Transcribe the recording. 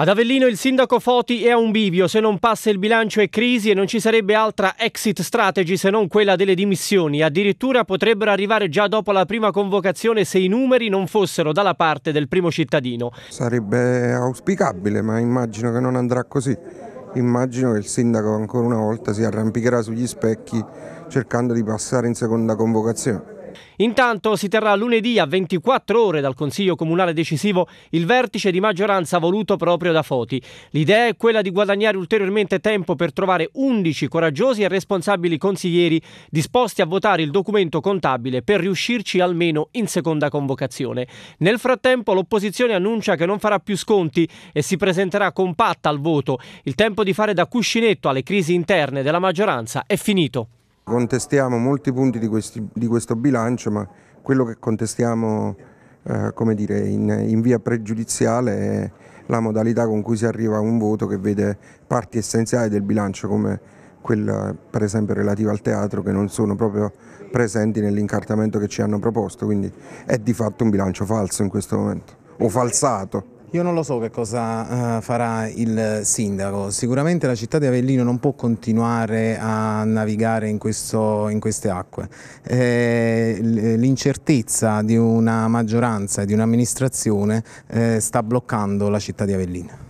Ad Avellino il sindaco Foti è a un bivio, se non passa il bilancio è crisi e non ci sarebbe altra exit strategy se non quella delle dimissioni, addirittura potrebbero arrivare già dopo la prima convocazione se i numeri non fossero dalla parte del primo cittadino. Sarebbe auspicabile ma immagino che non andrà così, immagino che il sindaco ancora una volta si arrampicherà sugli specchi cercando di passare in seconda convocazione. Intanto si terrà lunedì a 24 ore dal Consiglio Comunale Decisivo il vertice di maggioranza voluto proprio da Foti. L'idea è quella di guadagnare ulteriormente tempo per trovare 11 coraggiosi e responsabili consiglieri disposti a votare il documento contabile per riuscirci almeno in seconda convocazione. Nel frattempo l'opposizione annuncia che non farà più sconti e si presenterà compatta al voto. Il tempo di fare da cuscinetto alle crisi interne della maggioranza è finito. Contestiamo molti punti di, questi, di questo bilancio, ma quello che contestiamo eh, come dire, in, in, via pregiudiziale è la modalità con cui si arriva a un voto che vede parti essenziali del bilancio come quella per esempio relativa al teatro che non sono proprio presenti nell'incartamento che ci hanno proposto, quindi è di fatto un bilancio falso in questo momento o falsato. Io non lo so che cosa eh, farà il sindaco, sicuramente la città di Avellino non può continuare a navigare in, questo, in queste acque. Eh, l'incertezza di una maggioranza e di un'amministrazione eh, sta bloccando la città di Avellino.